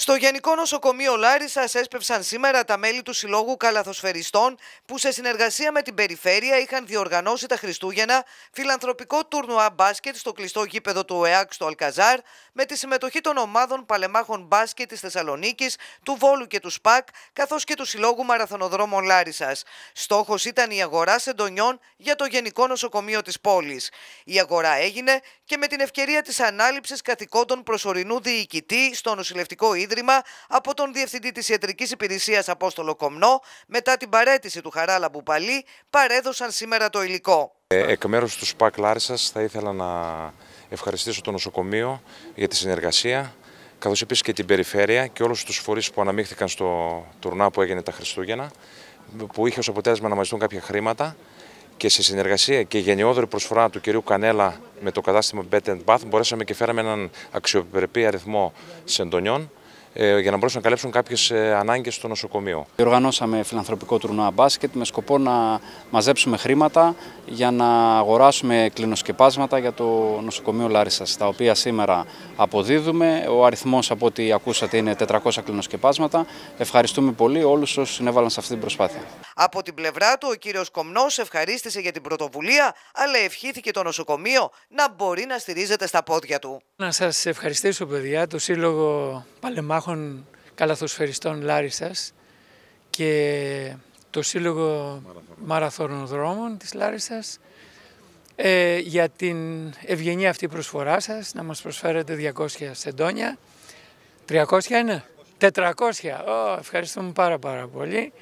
Στο Γενικό Νοσοκομείο Λάρισας έσπευσαν σήμερα τα μέλη του Συλλόγου Καλαθοσφαιριστών που σε συνεργασία με την περιφέρεια είχαν διοργανώσει τα Χριστούγεννα φιλανθρωπικό τουρνουά μπάσκετ στο κλειστό γήπεδο του ΟΕΑΚ στο Αλκαζάρ με τη συμμετοχή των ομάδων παλεμάχων μπάσκετ της Θεσσαλονίκης, του Βόλου και του ΣΠΑΚ καθώς και του Συλλόγου Μαραθωνοδρόμων Λάρισας. Στόχος ήταν η αγορά σεντονιών για το Γενικό Νοσοκομείο της πόλης. Η αγορά έγινε και με την ευκαιρία της ανάληψης καθηκόντων προσωρινού διοικητή στο νοσηλευτικό ίδιο ίδρυμα από τον Διευθυντή της Ιατρικής Υπηρεσίας Απόστολο Κομνό, μετά την παρέτηση του Χαράλα Μπουπαλή, παρέδωσαν σήμερα το υλικό. Ε, εκ μέρους του ΣΠΑΚ Λάρισας θα ήθελα να ευχαριστήσω το νοσοκομείο για τη συνεργασία, καθώς επίσης και την περιφέρεια και όλους τους φορείς που αναμίχθηκαν στο τουρνά που έγινε τα Χριστούγεννα, που είχε ως αποτέλεσμα να μαζιστούν κάποια χρήματα και σε συνεργασία και γενναιόδορη προσφορά του κυρίου Κανέλα με το κατάστημα Bet Bath μπορέσαμε και φέραμε έναν αξιοπρεπή αριθμό σεντονιών. Ε, για να μπορέσουν να καλύψουν κάποιες ανάγκες στο νοσοκομείο. Οργανώσαμε φιλανθρωπικό τουρνουά μπάσκετ με σκοπό να μαζέψουμε χρήματα για να αγοράσουμε κλινοσκεπάσματα για το νοσοκομείο Λάρισας, τα οποία σήμερα αποδίδουμε. Ο αριθμός από ό,τι ακούσατε είναι 400 κλινοσκεπάσματα. Ευχαριστούμε πολύ όλους όσους συνέβαλαν σε αυτή την προσπάθεια. Από την πλευρά του, ο κύριος Κομνός ευχαρίστησε για την πρωτοβουλία, αλλά ευχήθηκε το νοσοκομείο να μπορεί να στηρίζεται στα πόδια του. Να σας ευχαριστήσω, παιδιά, το Σύλλογο Παλεμάκου Συμμάχων Καλαθοσφαιριστών Λάρισας και το Σύλλογο Μαραθωνοδρόμων της Λάρισας ε, για την ευγενή αυτή προσφορά σας να μας προσφέρετε 200 σεντόνια. 300 είναι? 400. ευχαριστούμε πάρα πάρα πολύ.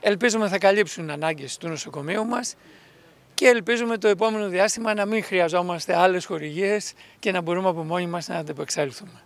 Ελπίζουμε θα καλύψουν ανάγκες του νοσοκομείου μας και ελπίζουμε το επόμενο διάστημα να μην χρειαζόμαστε άλλες χορηγίες και να μπορούμε από μόνοι μας να αντεπεξέλθουμε.